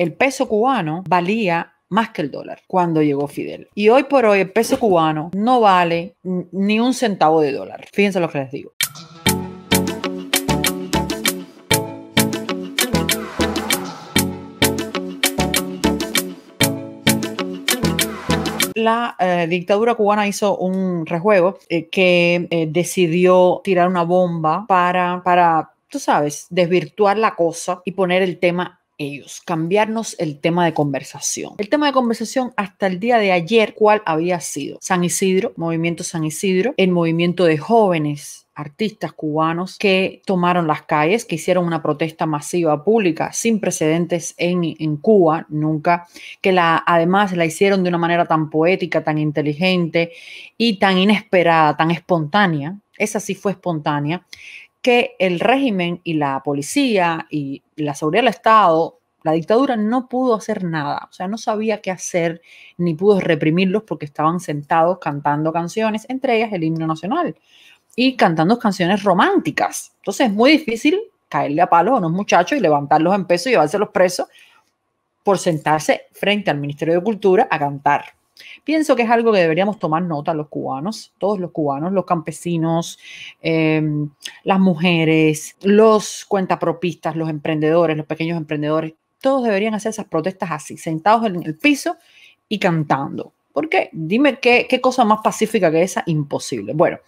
el peso cubano valía más que el dólar cuando llegó Fidel. Y hoy por hoy el peso cubano no vale ni un centavo de dólar. Fíjense lo que les digo. la eh, dictadura cubana hizo un rejuego eh, que eh, decidió tirar una bomba para, para, tú sabes, desvirtuar la cosa y poner el tema ellos, cambiarnos el tema de conversación. El tema de conversación hasta el día de ayer, ¿cuál había sido? San Isidro, Movimiento San Isidro, el movimiento de jóvenes artistas cubanos que tomaron las calles, que hicieron una protesta masiva pública sin precedentes en, Cuba, nunca, que la, además la hicieron de una manera tan poética, tan inteligente y tan inesperada, tan espontánea. Esa sí fue espontánea, que el régimen y la policía y la seguridad del Estado, la dictadura no pudo hacer nada, o sea, no sabía qué hacer ni pudo reprimirlos porque estaban sentados cantando canciones, entre ellas el himno nacional, y cantando canciones románticas. Entonces es muy difícil caerle a palos a unos muchachos y levantarlos en peso y llevárselos presos por sentarse frente al Ministerio de Cultura a cantar. Pienso que es algo que deberíamos tomar nota los cubanos, todos los cubanos, los campesinos, em, las mujeres, los cuentapropistas, los emprendedores, los pequeños emprendedores, todos deberían hacer esas protestas así, sentados en el piso y cantando. ¿Por qué? dime qué, qué cosa más pacífica que esa, imposible. Bueno,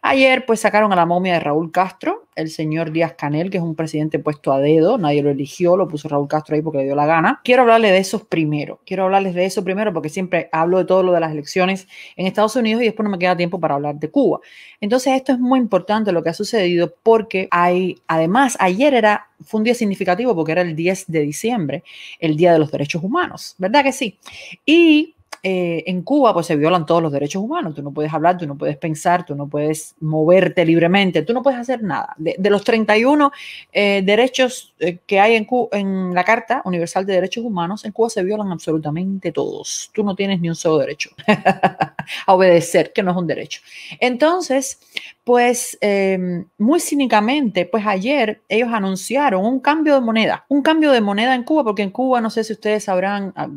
ayer pues sacaron a la momia de Raúl Castro, el señor Díaz Canel, que es un presidente puesto a dedo, nadie lo eligió, lo puso Raúl Castro ahí porque le dio la gana. Quiero hablarles de eso primero, quiero hablarles de eso primero porque siempre hablo de todo lo de las elecciones en Estados Unidos y después no me queda tiempo para hablar de Cuba. Entonces esto es muy importante lo que ha sucedido porque hay, además, ayer era fue un día significativo porque era el 10 de diciembre, el Día de los Derechos Humanos, ¿verdad que sí? Y eh, en Cuba pues se violan todos los derechos humanos. Tú no puedes hablar, tú no puedes pensar, tú no puedes moverte libremente, tú no puedes hacer nada. De, los 31 eh, derechos eh, que hay en, la Carta Universal de Derechos Humanos, en Cuba se violan absolutamente todos. Tú no tienes ni un solo derecho a obedecer, que no es un derecho. Entonces, pues em, muy cínicamente, pues ayer ellos anunciaron un cambio de moneda, un cambio de moneda en Cuba, porque en Cuba, no sé si ustedes sabrán, ah,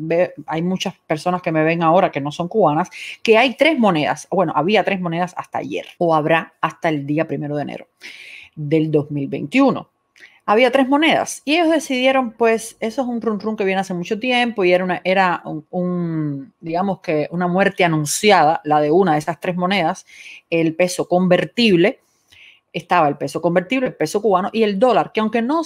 hay muchas personas que me ven ahora que no son cubanas, que hay tres monedas, bueno, había tres monedas hasta ayer o habrá hasta el día primero de enero del 2021 había tres monedas y ellos decidieron, pues, eso es un run run que viene hace mucho tiempo y era una, era un, digamos que una muerte anunciada, la de una de esas tres monedas, el peso convertible, estaba el peso convertible, el peso cubano y el dólar, que aunque no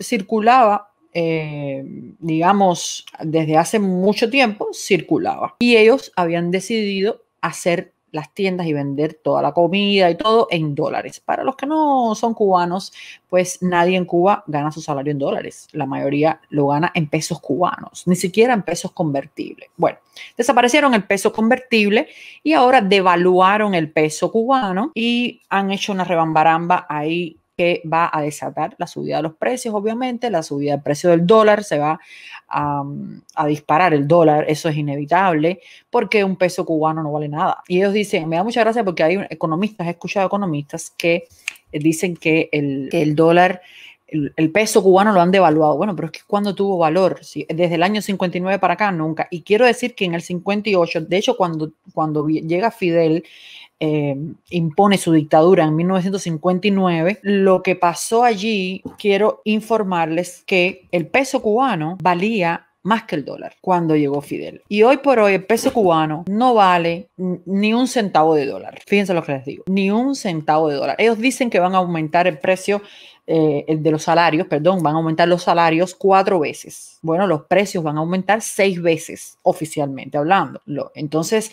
circulaba eh, digamos, desde hace mucho tiempo circulaba. Y ellos habían decidido hacer las tiendas y vender toda la comida y todo en dólares. Para los que no son cubanos, pues nadie en Cuba gana su salario en dólares. La mayoría lo gana en pesos cubanos, ni siquiera en pesos convertibles. Bueno, desaparecieron el peso convertible y ahora devaluaron el peso cubano y han hecho una rebambaramba ahí que va a desatar la subida de los precios, obviamente, la subida del precio del dólar se va a, disparar el dólar, eso es inevitable, porque un peso cubano no vale nada. Y ellos dicen, me da mucha gracia porque hay economistas, he escuchado economistas que dicen que el, dólar el, peso cubano lo han devaluado. Bueno, pero es que cuando tuvo valor, desde el año 59 para acá, nunca. Y quiero decir que en el 58, de hecho, cuando, cuando llega Fidel eh, impone su dictadura en 1959, lo que pasó allí, quiero informarles que el peso cubano valía más que el dólar cuando llegó Fidel. Y hoy por hoy el peso cubano no vale ni un centavo de dólar. Fíjense lo que les digo, ni un centavo de dólar. Ellos dicen que van a aumentar el precio eh, el de los salarios, perdón, van a aumentar los salarios cuatro veces. Bueno, los precios van a aumentar seis veces, oficialmente hablando. Entonces,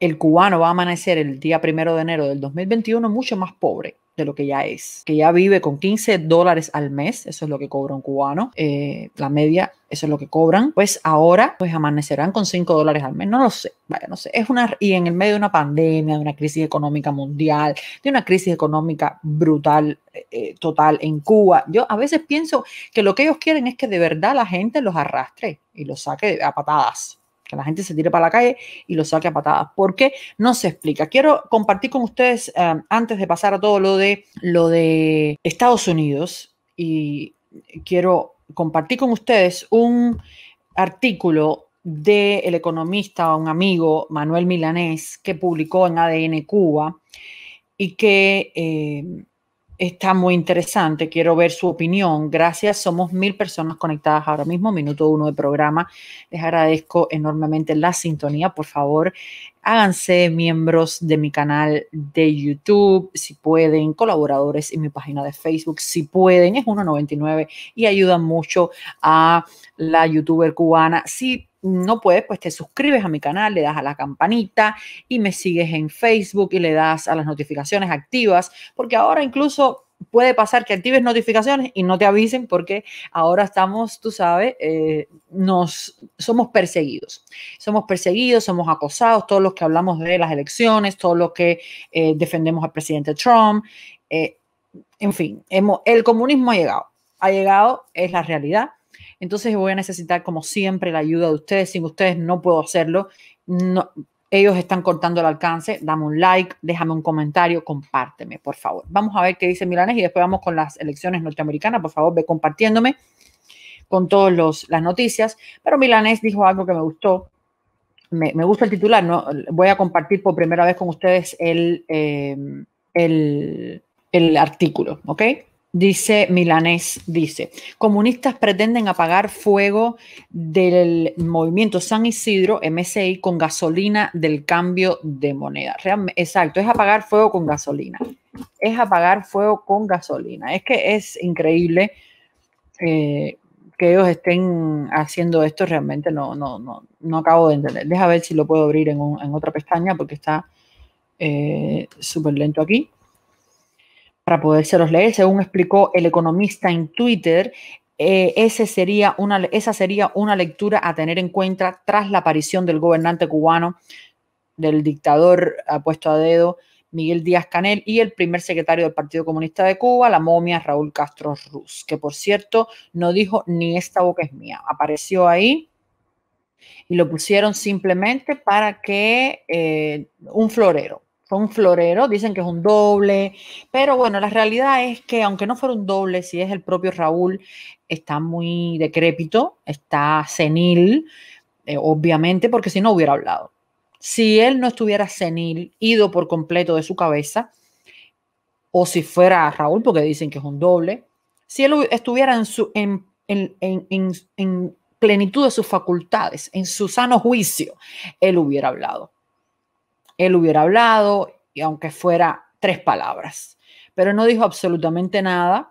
el cubano va a amanecer el día primero de enero del 2021 mucho más pobre de lo que ya es, que ya vive con 15 dólares al mes, eso es lo que cobra un cubano, eh, la media, eso es lo que cobran, pues ahora pues amanecerán con 5 dólares al mes, no lo sé, vaya, no sé, es una, y en el medio de una pandemia, de una crisis económica mundial, de una crisis económica brutal, eh, eh, total en Cuba, yo a veces pienso que lo que ellos quieren es que de verdad la gente los arrastre y los saque a patadas, la gente se tire para la calle y lo saque a patadas. ¿Por qué? No se explica. Quiero compartir con ustedes, eh, antes de pasar a todo lo de, lo de Estados Unidos, y quiero compartir con ustedes un artículo de economista, un amigo, Manuel Milanés, que publicó en ADN Cuba y que eh, Está muy interesante, quiero ver su opinión. Gracias, somos mil personas conectadas ahora mismo, minuto uno de programa. Les agradezco enormemente la sintonía. Por favor, háganse miembros de mi canal de YouTube, si pueden, colaboradores en mi página de Facebook, si pueden, es 1.99 y ayuda mucho a la youtuber cubana. Si no puedes, pues te suscribes a mi canal, le das a la campanita y me sigues en Facebook y le das a las notificaciones activas, porque ahora incluso puede pasar que actives notificaciones y no te avisen porque ahora estamos, tú sabes, eh, nos somos perseguidos. Somos perseguidos, somos acosados, todos los que hablamos de las elecciones, todos los que eh, defendemos al presidente Trump. Eh, en fin, el comunismo ha llegado. Ha llegado, es la realidad entonces voy a necesitar como siempre la ayuda de ustedes, sin ustedes no puedo hacerlo. No, ellos están cortando el alcance, dame un like, déjame un comentario, compárteme, por favor. Vamos a ver qué dice Milanes y después vamos con las elecciones norteamericanas, por favor, ve compartiéndome con todas las noticias. Pero Milanes dijo algo que me gustó, me, gusta el titular, ¿no? voy a compartir por primera vez con ustedes el, eh, el artículo, ¿ok? Dice Milanés, dice, comunistas pretenden apagar fuego del movimiento San Isidro, MSI, con gasolina del cambio de moneda. exacto, es apagar fuego con gasolina. Es apagar fuego con gasolina. Es que es increíble eh, que ellos estén haciendo esto. Realmente no, no, no, acabo de entender. Deja ver si lo puedo abrir en, otra pestaña porque está eh, súper lento aquí para podérselos leer. Según explicó el economista en Twitter, eh, sería una, esa sería una lectura a tener en cuenta tras la aparición del gobernante cubano, del dictador puesto a dedo Miguel Díaz Canel y el primer secretario del Partido Comunista de Cuba, la momia Raúl Castro Ruz, que por cierto no dijo ni esta boca es mía, apareció ahí y lo pusieron simplemente para que eh, un florero, fue un florero, dicen que es un doble, pero bueno, la realidad es que aunque no fuera un doble, si es el propio Raúl, está muy decrépito, está senil, eh, obviamente, porque si no hubiera hablado. Si él no estuviera senil, ido por completo de su cabeza, o si fuera Raúl, porque dicen que es un doble, si él estuviera en, su, en plenitud de sus facultades, en su sano juicio, él hubiera hablado él hubiera hablado, y aunque fuera tres palabras, pero no dijo absolutamente nada.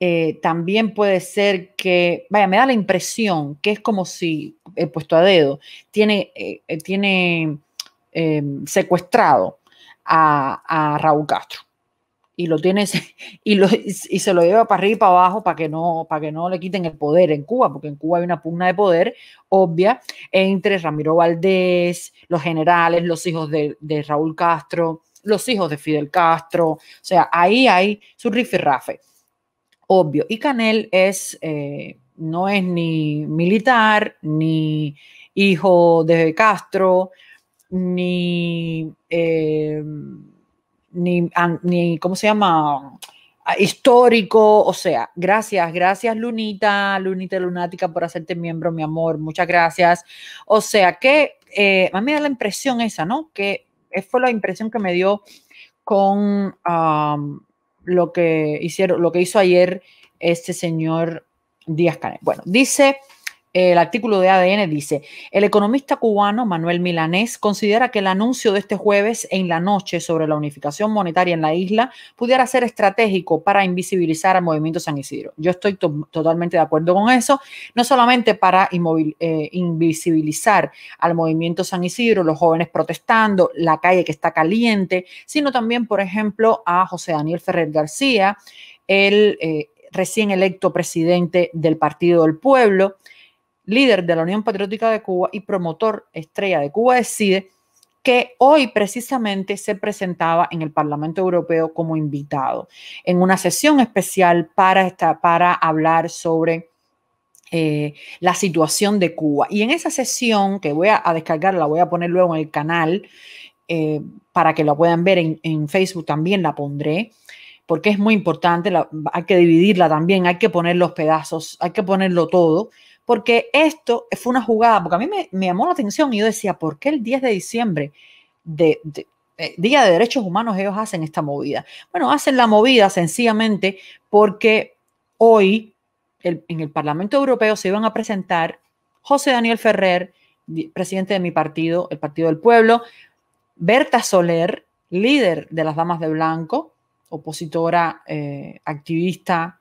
Eh, también puede ser que, vaya, me da la impresión que es como si, he eh, puesto a dedo, tiene, eh, tiene secuestrado a, a Raúl Castro y lo tienes y, se lo lleva para arriba y para abajo para que, no, para que no le quiten el poder en Cuba, porque en Cuba hay una pugna de poder obvia entre Ramiro Valdés, los generales, los hijos de, Raúl Castro, los hijos de Fidel Castro, o sea, ahí hay su rafe obvio. Y Canel es, eh, no es ni militar, ni hijo de Castro, ni... Eh, ni, ¿cómo se llama? Ah, histórico, o sea, gracias, gracias Lunita, Lunita Lunática por hacerte miembro, mi amor, muchas gracias. O sea, que eh, a mí me da la impresión esa, ¿no? Que fue la impresión que me dio con lo que hicieron, lo que hizo ayer este señor Díaz Canel. Bueno, dice el artículo de ADN dice, el economista cubano Manuel Milanés considera que el anuncio de este jueves en la noche sobre la unificación monetaria en la isla pudiera ser estratégico para invisibilizar al movimiento San Isidro. Yo estoy totalmente de acuerdo con eso, no solamente para eh, invisibilizar al movimiento San Isidro, los jóvenes protestando, la calle que está caliente, sino también, por ejemplo, a José Daniel Ferrer García, el eh, recién electo presidente del Partido del Pueblo líder de la Unión Patriótica de Cuba y promotor estrella de Cuba Decide, que hoy precisamente se presentaba en el Parlamento Europeo como invitado en una sesión especial para, esta, para hablar sobre eh, la situación de Cuba. Y en esa sesión, que voy a, descargar, la voy a poner luego en el canal eh, para que la puedan ver en, Facebook, también la pondré, porque es muy importante, hay que dividirla también, hay que poner los pedazos, hay que ponerlo todo porque esto fue una jugada, porque a mí me, llamó la atención y yo decía, ¿por qué el 10 de diciembre de, eh, Día de Derechos Humanos ellos hacen esta movida? Bueno, hacen la movida sencillamente porque hoy en el Parlamento Europeo se iban a presentar José Daniel Ferrer, presidente de mi partido, el Partido del Pueblo, Berta Soler, líder de las Damas de Blanco, opositora, eh, activista,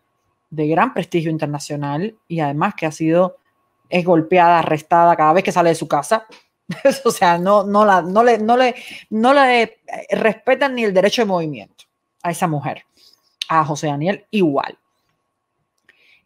de gran prestigio internacional y además que ha sido es golpeada, arrestada cada vez que sale de su casa. o sea, no, no, la, no, le, no, le, no le eh, respetan ni el derecho de movimiento a esa mujer, a José Daniel igual.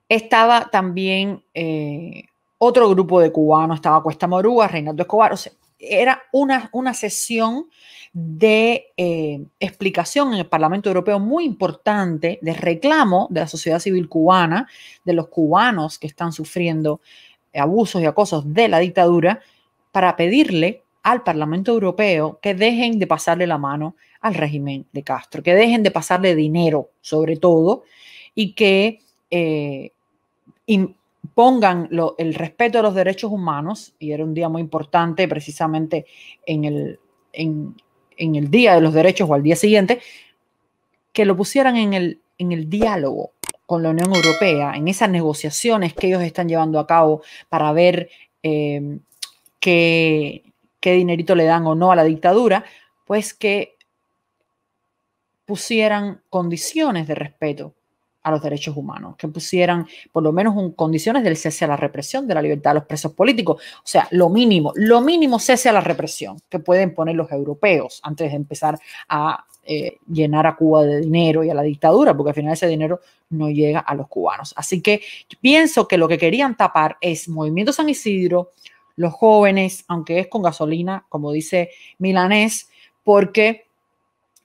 Estaba también eh, otro grupo de cubanos, estaba Cuesta Moruga, Reinaldo Escobar, o sea, era una, una sesión de eh, explicación en el Parlamento Europeo muy importante, de reclamo de la sociedad civil cubana, de los cubanos que están sufriendo abusos y acosos de la dictadura, para pedirle al Parlamento Europeo que dejen de pasarle la mano al régimen de Castro, que dejen de pasarle dinero sobre todo y que eh, pongan el respeto a los derechos humanos, y era un día muy importante precisamente en el, en, el Día de los Derechos o al día siguiente, que lo pusieran en el, diálogo con la Unión Europea, en esas negociaciones que ellos están llevando a cabo para ver eh, qué, qué dinerito le dan o no a la dictadura, pues que pusieran condiciones de respeto a los derechos humanos, que pusieran por lo menos un, condiciones del cese a la represión, de la libertad de los presos políticos. O sea, lo mínimo, lo mínimo cese a la represión que pueden poner los europeos antes de empezar a eh, llenar a Cuba de dinero y a la dictadura, porque al final ese dinero no llega a los cubanos. Así que pienso que lo que querían tapar es Movimiento San Isidro, los jóvenes, aunque es con gasolina, como dice Milanés, porque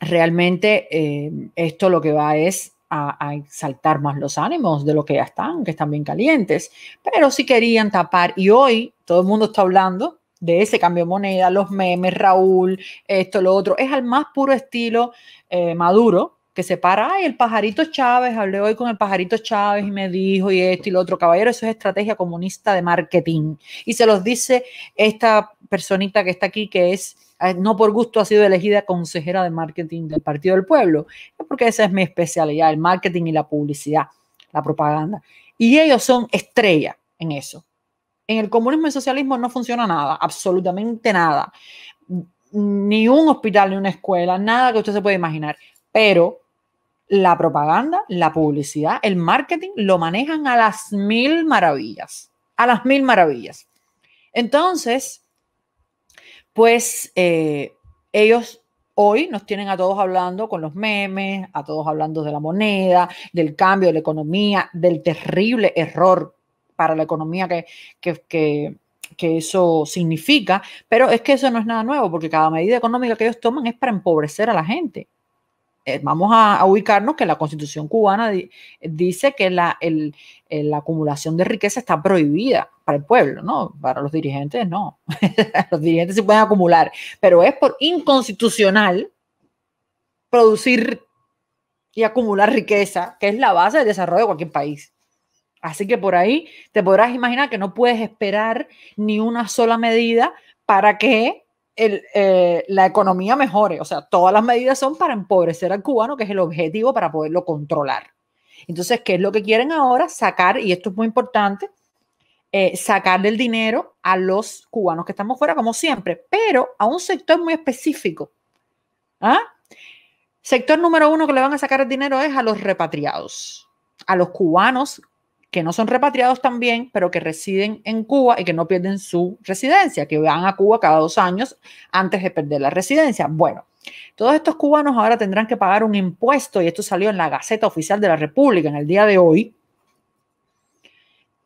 realmente eh, esto lo que va es a, a, exaltar más los ánimos de lo que ya están, que están bien calientes, pero sí querían tapar. Y hoy todo el mundo está hablando de ese cambio de moneda, los memes, Raúl, esto, lo otro. Es al más puro estilo eh, maduro, que se para, ay, el pajarito Chávez, hablé hoy con el pajarito Chávez y me dijo y esto y lo otro, caballero, eso es estrategia comunista de marketing. Y se los dice esta personita que está aquí, que es Ah, no por gusto ha sido elegida consejera de marketing del Partido del Pueblo, porque esa es mi especialidad, el marketing y la publicidad, la propaganda. Y ellos son estrella en eso. En el comunismo y el socialismo no funciona nada, absolutamente nada. Ni un hospital, ni una escuela, nada que usted se pueda imaginar. Pero la propaganda, la publicidad, el marketing lo manejan a las mil maravillas, a las mil maravillas. Entonces, pues eh, ellos hoy nos tienen a todos hablando con los memes, a todos hablando de la moneda, del cambio de la economía, del terrible error para la economía que, que eso significa, pero es que eso no es nada nuevo, porque cada medida económica que ellos toman es para empobrecer a la gente. Eh, vamos a, ubicarnos que la constitución cubana dice que la, la, acumulación de riqueza está prohibida para el pueblo, ¿no? Para los dirigentes no. los dirigentes se pueden acumular, pero es por inconstitucional producir y acumular riqueza, que es la base del desarrollo de cualquier país. Así que por ahí te podrás imaginar que no puedes esperar ni una sola medida para que eh, la economía mejore. O sea, todas las medidas son para empobrecer al cubano, que es el objetivo para poderlo controlar. Entonces, ¿qué es lo que quieren ahora? Sacar, y esto es muy importante, eh, sacarle el dinero a los cubanos que estamos fuera, como siempre, pero a un sector muy específico. ¿Ah? Sector número uno que le van a sacar el dinero es a los repatriados, a los cubanos que no son repatriados también, pero que residen en Cuba y que no pierden su residencia, que van a Cuba cada dos años antes de perder la residencia. Bueno, todos estos cubanos ahora tendrán que pagar un impuesto, y esto salió en la Gaceta Oficial de la República en el día de hoy,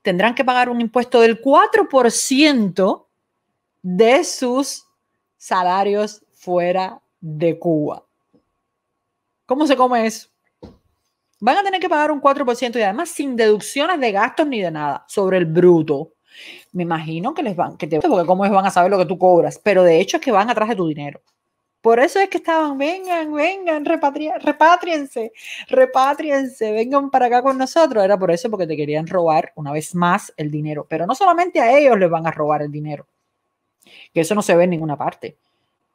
tendrán que pagar un impuesto del 4% de sus salarios fuera de Cuba. ¿Cómo se come eso? van a tener que pagar un 4% y además sin deducciones de gastos ni de nada sobre el bruto. Me imagino que les van, que porque cómo van a saber lo que tú cobras, pero de hecho es que van atrás de tu dinero. Por eso es que estaban, vengan, vengan, repatriense, repatriense, vengan para acá con nosotros. Era por eso, porque te querían robar una vez más el dinero. Pero no solamente a ellos les van a robar el dinero, que eso no se ve en ninguna parte.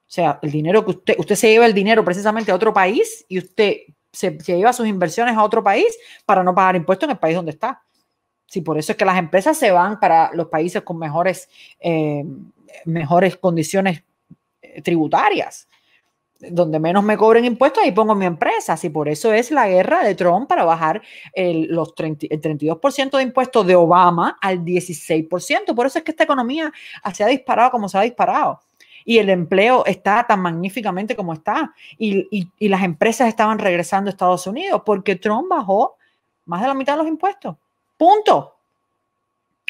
O sea, el dinero que usted, usted se lleva el dinero precisamente a otro país y usted se, lleva sus inversiones a otro país para no pagar impuestos en el país donde está. Si por eso es que las empresas se van para los países con mejores, eh, mejores condiciones eh, tributarias, donde menos me cobren impuestos, ahí pongo mi empresa. Si por eso es la guerra de Trump para bajar el, los el 32% de impuestos de Obama al 16%. Por eso es que esta economía se ha disparado como se ha disparado y el empleo está tan magníficamente como está y, las empresas estaban regresando a Estados Unidos porque Trump bajó más de la mitad de los impuestos. Punto.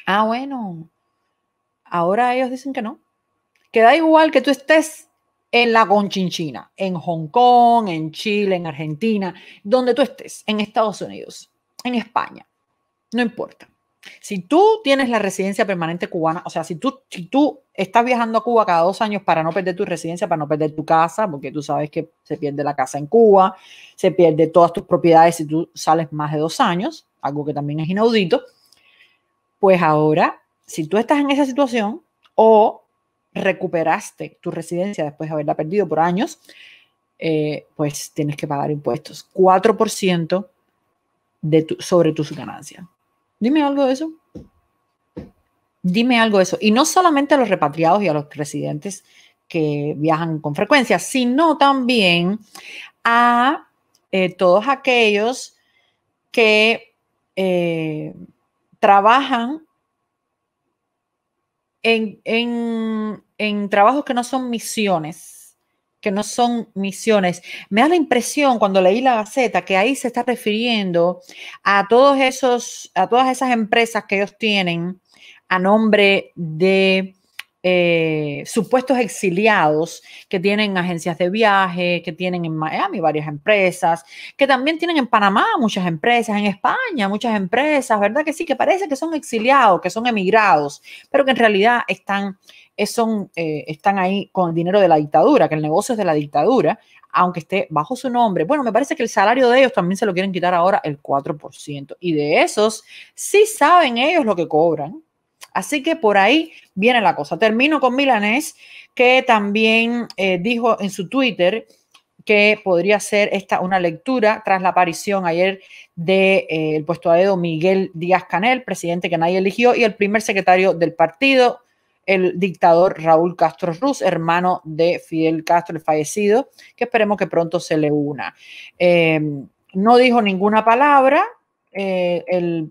Ah, bueno. Ahora ellos dicen que no. Que da igual que tú estés en la conchinchina, en Hong Kong, en Chile, en Argentina, donde tú estés, en Estados Unidos, en España. No importa. Si tú tienes la residencia permanente cubana, o sea, si tú, si tú estás viajando a Cuba cada dos años para no perder tu residencia, para no perder tu casa, porque tú sabes que se pierde la casa en Cuba, se pierde todas tus propiedades si tú sales más de dos años, algo que también es inaudito, pues ahora, si tú estás en esa situación o recuperaste tu residencia después de haberla perdido por años, eh, pues tienes que pagar impuestos. 4% de tu, sobre tus ganancias. Dime algo de eso. Dime algo de eso. Y no solamente a los repatriados y a los residentes que viajan con frecuencia, sino también a eh, todos aquellos que eh, trabajan en trabajos que no son misiones que no son misiones. Me da la impresión cuando leí la Gaceta que ahí se está refiriendo a todos esos, a todas esas empresas que ellos tienen a nombre de eh, supuestos exiliados que tienen agencias de viaje, que tienen en Miami varias empresas, que también tienen en Panamá muchas empresas, en España muchas empresas, ¿verdad? Que sí, que parece que son exiliados, que son emigrados, pero que en realidad están, eh, son, eh, están ahí con el dinero de la dictadura, que el negocio es de la dictadura, aunque esté bajo su nombre. Bueno, me parece que el salario de ellos también se lo quieren quitar ahora el 4%. Y de esos, sí saben ellos lo que cobran Así que por ahí viene la cosa. Termino con Milanés, que también eh, dijo en su Twitter que podría ser esta una lectura tras la aparición ayer del de, eh, puesto a dedo Miguel Díaz Canel, presidente que nadie eligió, y el primer secretario del partido, el dictador Raúl Castro Ruz, hermano de Fidel Castro, el fallecido, que esperemos que pronto se le una. Em, no dijo ninguna palabra, eh, el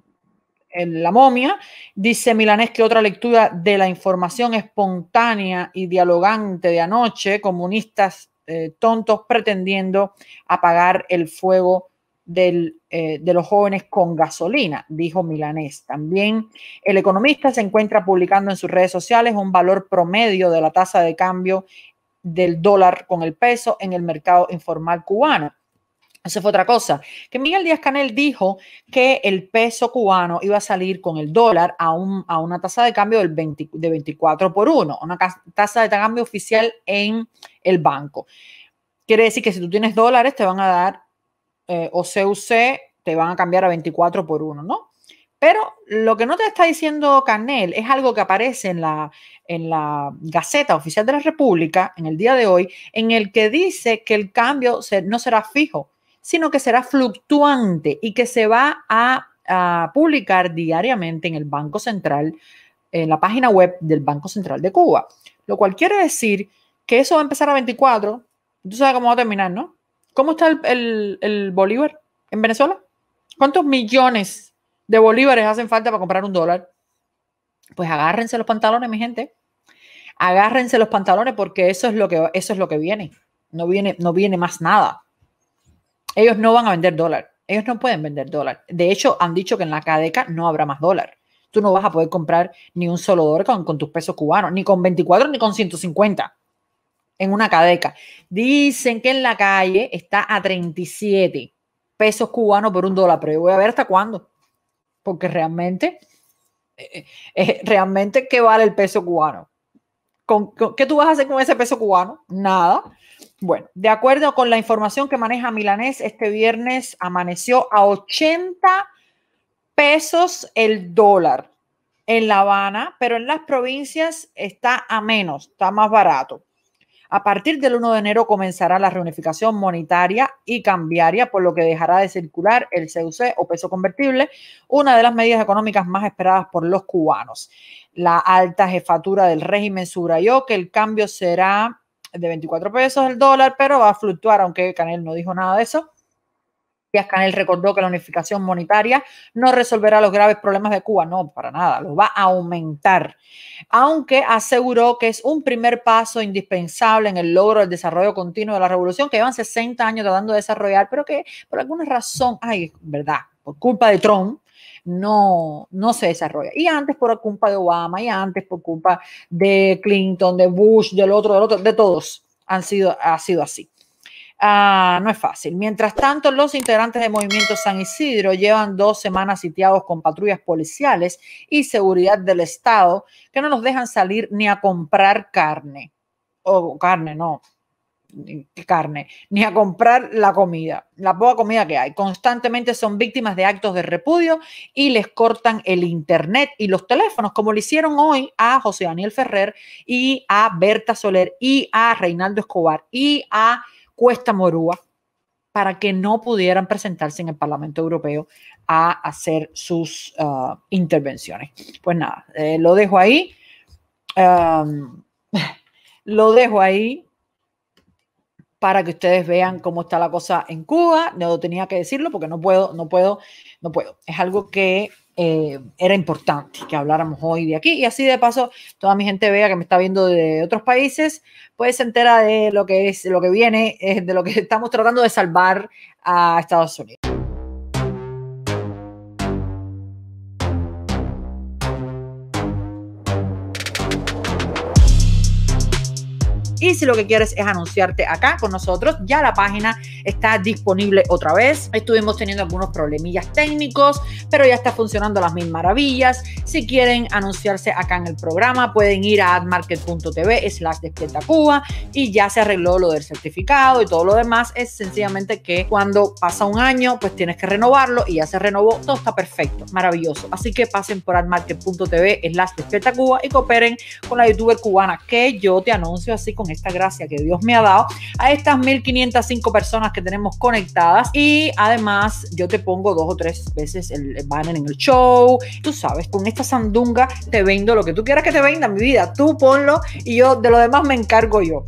en La momia. Dice Milanés que otra lectura de la información espontánea y dialogante de anoche, comunistas eh, tontos pretendiendo apagar el fuego eh, de los jóvenes con gasolina, dijo Milanés. También el economista se encuentra publicando en sus redes sociales un valor promedio de la tasa de cambio del dólar con el peso en el mercado informal cubano. Eso fue otra cosa. Que Miguel Díaz Canel dijo que el peso cubano iba a salir con el dólar a, a una tasa de cambio del de 24 por 1, una tasa de cambio oficial en el banco. Quiere decir que si tú tienes dólares, te van a dar eh, OCUC, te van a cambiar a 24 por 1, ¿no? Pero lo que no te está diciendo Canel es algo que aparece en la, en la Gaceta Oficial de la República en el día de hoy, en el que dice que el cambio no será fijo, sino que será fluctuante y que se va a, publicar diariamente en el Banco Central, en la página web del Banco Central de Cuba. Lo cual quiere decir que eso va a empezar a 24. Tú sabes cómo va a terminar, ¿no? ¿Cómo está el, Bolívar en Venezuela? ¿Cuántos millones de bolívares hacen falta para comprar un dólar? Pues agárrense los pantalones, mi gente. Agárrense los pantalones porque eso es lo que, eso es lo que viene. No viene, no viene más nada ellos no van a vender dólar. Ellos no pueden vender dólar. De hecho, han dicho que en la cadeca no habrá más dólar. Tú no vas a poder comprar ni un solo dólar con, con tus pesos cubanos, ni con 24 ni con 150 en una cadeca. Dicen que en la calle está a 37 pesos cubanos por un dólar, pero yo voy a ver hasta cuándo. Porque realmente, eh, eh, eh, realmente, ¿qué vale el peso cubano? qué tú vas a hacer con ese peso cubano? Nada. Bueno, de acuerdo con la información que maneja Milanés, este viernes amaneció a 80 pesos el dólar en La Habana, pero en las provincias está a menos, está más barato. A partir del 1 de enero comenzará la reunificación monetaria y cambiaria, por lo que dejará de circular el CUC o peso convertible, una de las medidas económicas más esperadas por los cubanos. La alta jefatura del régimen subrayó que el cambio será de 24 pesos el dólar, pero va a fluctuar, aunque Canel no dijo nada de eso. Díaz Canel recordó que la unificación monetaria no resolverá los graves problemas de Cuba, no, para nada, Lo va a aumentar, aunque aseguró que es un primer paso indispensable en el logro del desarrollo continuo de la revolución que llevan 60 años tratando de desarrollar, pero que por alguna razón, ay, verdad, por culpa de Trump, no, no se desarrolla. Y antes por culpa de Obama, y antes por culpa de Clinton, de Bush, del otro, del otro, de todos han sido, ha sido así. Ah, no es fácil. Mientras tanto, los integrantes del movimiento San Isidro llevan dos semanas sitiados con patrullas policiales y seguridad del Estado que no nos dejan salir ni a comprar carne. O carne, no, eh, carne, ni a comprar la comida, la poca comida que hay. Constantemente son víctimas de actos de repudio y les cortan el internet y los teléfonos, como le hicieron hoy a José Daniel Ferrer y a Berta Soler y a Reinaldo Escobar y a Cuesta Morúa para que no pudieran presentarse en el Parlamento Europeo a hacer sus eh, intervenciones. Pues nada, eh, lo dejo ahí. lo dejo ahí para que ustedes vean cómo está la cosa en Cuba. No tenía que decirlo porque no puedo, no puedo, no puedo. Es algo que eh, era importante que habláramos hoy de aquí. Y así de paso, toda mi gente vea que me está viendo de otros países, pues se entera de lo que es, lo que viene, eh, de lo que estamos tratando de salvar a Estados Unidos. Y si lo que quieres es anunciarte acá con nosotros, ya la página está disponible otra vez. Estuvimos teniendo algunos problemillas técnicos, pero ya está funcionando las mil maravillas. Si quieren anunciarse acá en el programa, pueden ir a admarket.tv slash despierta Cuba y ya se arregló lo del certificado y todo lo demás. Es sencillamente que cuando pasa un año, pues tienes que renovarlo y ya se renovó. Todo está perfecto, maravilloso. Así que pasen por admarket.tv slash despierta Cuba y cooperen con la youtuber cubana que yo te anuncio así con esta gracia que Dios me ha dado, a estas 1.505 personas que tenemos conectadas. Y además yo te pongo dos o tres veces el, banner en el show. Tú sabes, con esta sandunga te vendo lo que tú quieras que te venda, mi vida. Tú ponlo y yo de lo demás me encargo yo.